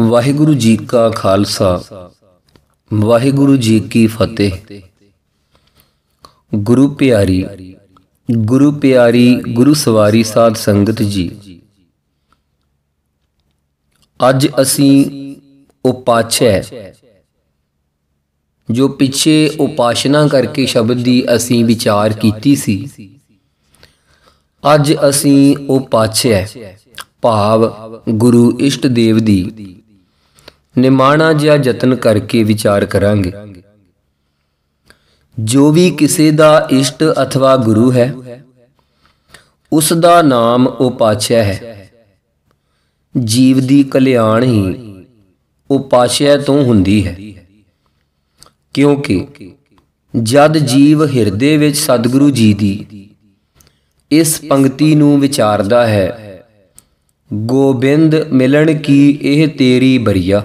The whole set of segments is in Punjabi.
ਵਾਹਿਗੁਰੂ ਜੀ ਕਾ ਖਾਲਸਾ ਵਾਹਿਗੁਰੂ ਜੀ ਕੀ ਫਤਿਹ ਗੁਰੂ ਪਿਆਰੀ ਗੁਰੂ ਪਿਆਰੀ ਗੁਰੂ ਸਵਾਰੀ ਸਾਧ ਸੰਗਤ ਜੀ ਅੱਜ ਅਸੀਂ ਉਪਾਛੈ ਜੋ ਪਿੱਛੇ ਉਪਾਸ਼ਨਾ ਕਰਕੇ ਸ਼ਬਦ ਦੀ ਅਸੀਂ ਵਿਚਾਰ ਕੀਤੀ ਸੀ ਅੱਜ ਅਸੀਂ ਉਪਾਛੈ ਭਾਵ ਗੁਰੂ ਇਸ਼ਟ ਦੇਵ ਦੀ ਨਿਮਾਣਾ ਜਿਹਾ ਯਤਨ ਕਰਕੇ ਵਿਚਾਰ ਕਰਾਂਗੇ ਜੋ ਵੀ ਕਿਸੇ ਦਾ ਇਸ਼ਟ अथवा ਗੁਰੂ ਹੈ ਉਸ ਦਾ ਨਾਮ ਉਪਾਸ਼ਿਆ ਹੈ ਜੀਵ ਦੀ ਕਲਿਆਣ ਹੀ ਉਪਾਸ਼ਿਆ ਤੋਂ ਹੁੰਦੀ ਹੈ ਕਿਉਂਕਿ ਜਦ ਜੀਵ ਹਿਰਦੇ ਵਿੱਚ ਸਤਿਗੁਰੂ ਜੀ ਦੀ ਇਸ ਪੰਕਤੀ ਨੂੰ ਵਿਚਾਰਦਾ ਹੈ ਗੋਬਿੰਦ ਮਿਲਣ ਕੀ ਇਹ ਤੇਰੀ ਬਰੀਆ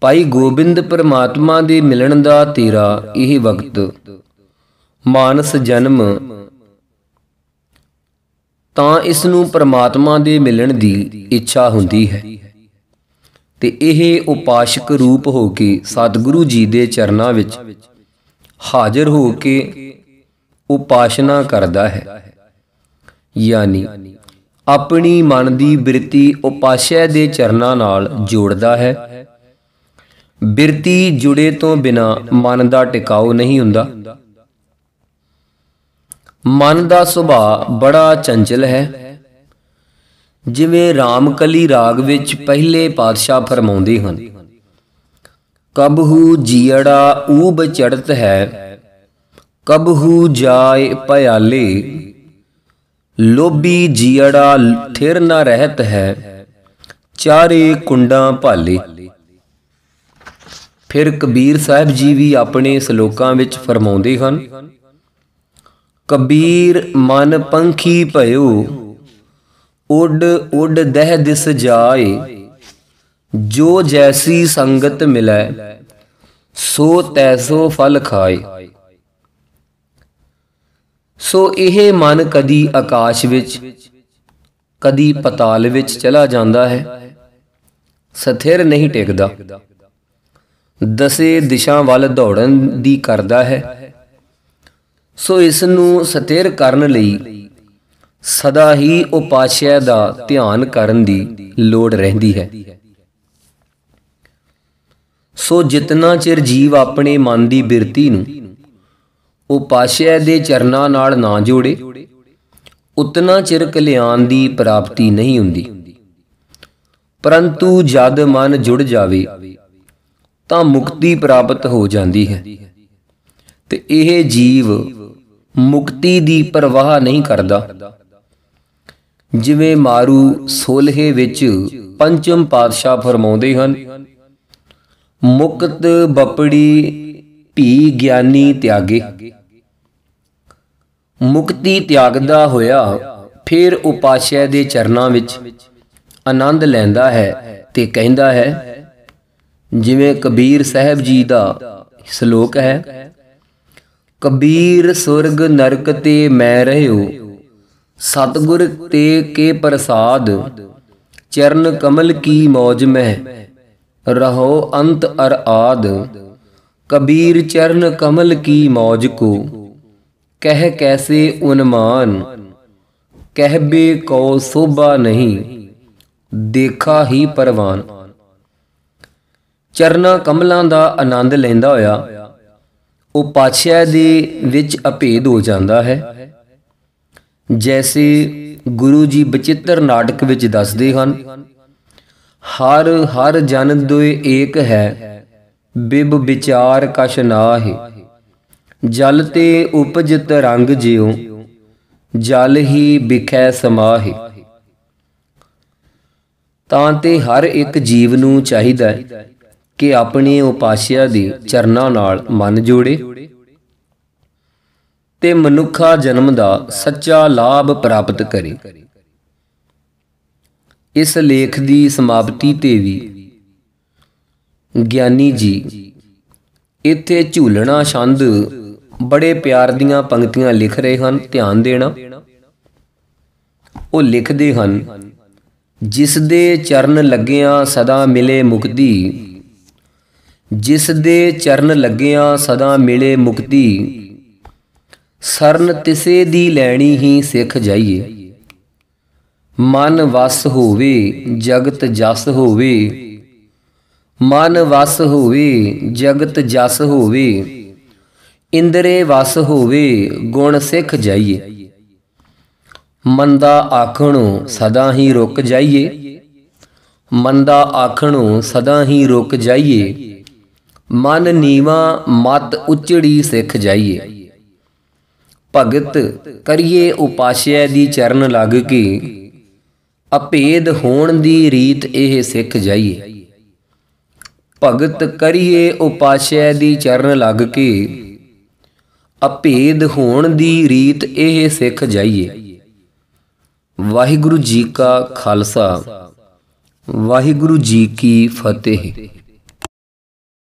ਭਾਈ ਗੋਬਿੰਦ ਪਰਮਾਤਮਾ ਦੇ ਮਿਲਣ ਦਾ ਤੇਰਾ ਇਹ ਵਕਤ ਮਾਨਸ ਜਨਮ ਤਾਂ ਇਸ ਨੂੰ ਪਰਮਾਤਮਾ ਦੇ ਮਿਲਣ ਦੀ ਇੱਛਾ ਹੁੰਦੀ ਹੈ ਤੇ ਇਹ ਉਪਾਸ਼ਕ ਰੂਪ ਹੋ ਕੇ ਸਤਿਗੁਰੂ ਜੀ ਦੇ ਚਰਨਾਂ ਵਿੱਚ ਹਾਜ਼ਰ ਹੋ ਕੇ ਉਪਾਸ਼ਨਾ ਕਰਦਾ ਹੈ ਯਾਨੀ ਆਪਣੀ ਮਨ ਦੀ ਬਿਰਤੀ ਉਪਾਸ਼ੈ ਦੇ ਚਰਨਾਂ ਨਾਲ ਜੋੜਦਾ ਹੈ ਬਿਰਤੀ ਜੁੜੇ ਤੋਂ ਬਿਨਾ ਮਨ ਦਾ ਟਿਕਾਉ ਨਹੀਂ ਹੁੰਦਾ ਮਨ ਦਾ ਸੁਭਾਅ ਬੜਾ ਚੰਚਲ ਹੈ ਜਿਵੇਂ ਰਾਮਕਲੀ ਰਾਗ ਵਿੱਚ ਪਹਿਲੇ ਪਾਤਸ਼ਾਹ ਫਰਮਾਉਂਦੇ ਹਨ ਕਬਹੂ ਜੀੜਾ ਊਬ ਚੜਤ ਹੈ ਕਬਹੂ ਜਾਏ ਪਿਆਲੇ ਲੋਭੀ ਜੀੜਾ ਥਿਰ ਨਾ ਰਹਿਤ ਹੈ ਚਾਰੇ ਕੁੰਡਾਂ ਭਾਲੇ ਫਿਰ ਕਬੀਰ ਸਾਹਿਬ ਜੀ ਵੀ ਆਪਣੇ ਸ਼ਲੋਕਾਂ ਵਿੱਚ ਫਰਮਾਉਂਦੇ ਹਨ ਕਬੀਰ ਮਨ ਪੰਖੀ ਭਇਓ ਉੱਡ ਉੱਡ ਦਹਿ ਦਿਸ ਜਾਏ ਜੋ ਜੈਸੀ ਸੰਗਤ ਮਿਲੈ ਸੋ ਤੈਸੋ ਫਲ ਖਾਏ ਸੋ ਇਹ ਮਨ ਕਦੀ ਆਕਾਸ਼ ਵਿੱਚ ਕਦੀ ਪਤਾਲ ਵਿੱਚ ਚਲਾ ਜਾਂਦਾ ਹੈ ਸਥਿਰ ਨਹੀਂ ਟਿਕਦਾ ਦਸੇ ਦਿਸ਼ਾ ਵੱਲ ਦੌੜਨ ਦੀ ਕਰਦਾ ਹੈ ਸੋ ਇਸ ਨੂੰ ਸਥਿਰ ਕਰਨ ਲਈ ਸਦਾ ਹੀ ਉਪਾਸ਼ਿਆ ਦਾ ਧਿਆਨ ਕਰਨ ਦੀ ਲੋੜ ਰਹਿੰਦੀ ਹੈ ਸੋ ਜਿਤਨਾ ਚਿਰ ਜੀਵ ਆਪਣੇ ਮਨ ਦੀ ਬਿਰਤੀ ਨੂੰ ਉਪਾਸ਼ਿਆ ਦੇ ਚਰਨਾਂ ਨਾਲ ਨਾ ਜੋੜੇ ਉਤਨਾ ਚਿਰ ਕਲਿਆਣ ਦੀ ਪ੍ਰਾਪਤੀ ਨਹੀਂ ਹੁੰਦੀ ਪਰੰਤੂ ਜਦ ਮਨ ਜੁੜ ਜਾਵੇ ਤਾਂ ਮੁਕਤੀ ਪ੍ਰਾਪਤ ਹੋ ਜਾਂਦੀ ਹੈ ਤੇ ਇਹ ਜੀਵ ਮੁਕਤੀ ਦੀ ਪਰਵਾਹ ਨਹੀਂ ਕਰਦਾ ਜਿਵੇਂ ਮਾਰੂ ਸੋਲਹੇ ਵਿੱਚ ਪੰਚਮ ਪਾਤਸ਼ਾਹ ਫਰਮਾਉਂਦੇ ਹਨ ਮੁਕਤ ਬਪੜੀ ਭੀ ਗਿਆਨੀ ਤਿਆਗੇ ਮੁਕਤੀ ਤਿਆਗਦਾ ਹੋਇਆ ਫਿਰ ਉਪਾਸ਼ੈ ਦੇ ਚਰਨਾਂ ਵਿੱਚ ਆਨੰਦ ਲੈਂਦਾ ਹੈ ਤੇ ਕਹਿੰਦਾ ਹੈ ਜਿਵੇਂ ਕਬੀਰ ਸਾਹਿਬ ਜੀ ਦਾ ਸ਼ਲੋਕ ਹੈ ਕਬੀਰ ਸੁਰਗ ਨਰਕ ਤੇ ਮੈਂ ਰਹਿਓ ਸਤਗੁਰ ਤੇ ਕੇ ਪ੍ਰਸਾਦ ਚਰਨ ਕਮਲ ਕੀ ਮੌਜ ਮੈਂ ਰਹੋ ਅੰਤ ਅਰ ਆਦ ਕਬੀਰ ਚਰਨ ਕਮਲ ਕੀ ਮੌਜ ਕੋ ਕਹਿ ਕੈਸੇ ਉਨਮਾਨ ਕਹਿਬੇ ਕੋ ਸੋਭਾ ਨਹੀਂ ਦੇਖਾ ਹੀ ਪਰਵਾਨ ਚਰਨਾ ਕਮਲਾਂ ਦਾ ਆਨੰਦ ਲੈਂਦਾ ਹੋਇਆ ਉਹ ਪਾਛਿਆ ਦੇ ਵਿੱਚ ਅਭੇਦ ਹੋ ਜਾਂਦਾ ਹੈ ਜੈਸੇ ਗੁਰੂ ਜੀ ਬਚਿੱਤਰ ਨਾਟਕ ਵਿੱਚ ਦੱਸਦੇ ਹਨ ਹਰ ਹਰ ਜਨ ਦੋਏ ਏਕ ਹੈ ਬਿਬ ਵਿਚਾਰ ਕਛ ਨਾਹੀ ਜਲ ਤੇ ਉਪਜਿਤ ਰੰਗ ਜਿਉ ਜਲ ਹੀ ਵਿਖੈ ਸਮਾਹਿ ਤਾਂ ਤੇ ਹਰ ਇੱਕ ਜੀਵ ਨੂੰ ਚਾਹੀਦਾ ਹੈ ਕਿ ਆਪਣੇ ਉਪਾਸ਼ਿਆ ਦੇ ਚਰਨਾਂ ਨਾਲ ਮਨ ਜੋੜੇ ਤੇ ਮਨੁੱਖਾ ਜਨਮ ਦਾ ਸੱਚਾ ਲਾਭ ਪ੍ਰਾਪਤ ਕਰੇ ਇਸ ਲੇਖ ਦੀ ਸਮਾਪਤੀ ਤੇ ਵੀ ਗਿਆਨੀ ਜੀ ਇੱਥੇ ਝੂਲਣਾ ਛੰਦ ਬੜੇ ਪਿਆਰ ਦੀਆਂ ਪੰਕਤੀਆਂ ਲਿਖ ਰਹੇ ਹਨ ਧਿਆਨ ਦੇਣਾ ਉਹ ਲਿਖਦੇ ਹਨ ਜਿਸ ਦੇ ਚਰਨ ਲੱਗਿਆਂ ਸਦਾ ਮਿਲੇ ਮੁਕਤੀ ਜਿਸ ਦੇ ਚਰਨ ਲੱਗਿਆਂ ਸਦਾ ਮਿਲੇ ਮੁਕਤੀ ਸਰਨ ਤਿਸੇ ਦੀ ਲੈਣੀ ਹੀ ਸਿੱਖ ਜਾਈਏ ਮਨ ਵਸ ਹੋਵੇ ਜਗਤ ਜਸ ਹੋਵੇ ਮਨ ਵਸ ਹੋਵੇ ਜਗਤ ਜਸ ਹੋਵੇ ਇੰਦਰੇ ਵਸ ਹੋਵੇ ਗੁਣ ਸਿੱਖ ਜਾਈਏ ਮੰਦਾ ਆਖਣੋਂ ਸਦਾ ਹੀ ਰੁਕ ਜਾਈਏ ਮੰਦਾ ਆਖਣੋਂ ਸਦਾ ਹੀ ਰੁਕ ਜਾਈਏ ਮਨ ਨੀਵਾ ਮਤ ਉਚੜੀ ਸਿੱਖ ਜਾਈਏ ਭਗਤ ਕਰੀਏ ਉਪਾਸ਼ਿਆ ਦੀ ਚਰਨ ਲੱਗ ਕੇ ਅਪੇਦ ਹੋਣ ਦੀ ਰੀਤ ਇਹ ਸਿੱਖ ਜਾਈਏ ਭਗਤ ਕਰੀਏ ਉਪਾਸ਼ਿਆ ਦੀ ਚਰਨ ਲੱਗ ਕੇ ਅਪੇਧ ਹੋਣ ਦੀ ਰੀਤ ਇਹ ਸਿੱਖ ਜਾਈਏ ਵਾਹਿਗੁਰੂ ਜੀ ਕਾ ਖਾਲਸਾ ਵਾਹਿਗੁਰੂ ਜੀ ਕੀ ਫਤਿਹ